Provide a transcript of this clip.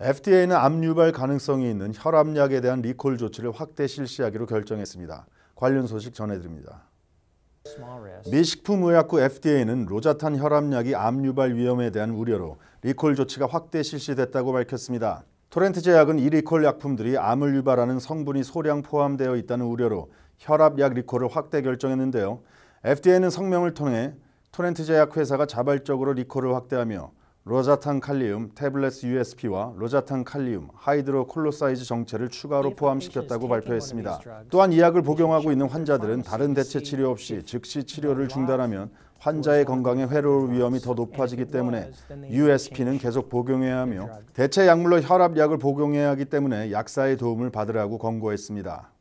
FDA는 암 유발 가능성이 있는 혈압약에 대한 리콜 조치를 확대 실시하기로 결정했습니다. 관련 소식 전해드립니다. 미 식품의약국 FDA는 로자탄 혈압약이 암 유발 위험에 대한 우려로 리콜 조치가 확대 실시됐다고 밝혔습니다. 토렌트 제약은 이 리콜 약품들이 암을 유발하는 성분이 소량 포함되어 있다는 우려로 혈압약 리콜을 확대 결정했는데요. FDA는 성명을 통해 토렌트 제약 회사가 자발적으로 리콜을 확대하며 로자탄 칼리움 태블릿 USP와 로자탄 칼리움 하이드로콜로사이즈 정체를 추가로 포함시켰다고 발표했습니다. 또한 이 약을 복용하고 있는 환자들은 다른 대체 치료 없이 즉시 치료를 중단하면 환자의 건강에 해로울 위험이 더 높아지기 때문에 USP는 계속 복용해야 하며 대체 약물로 혈압약을 복용해야 하기 때문에 약사의 도움을 받으라고 권고했습니다.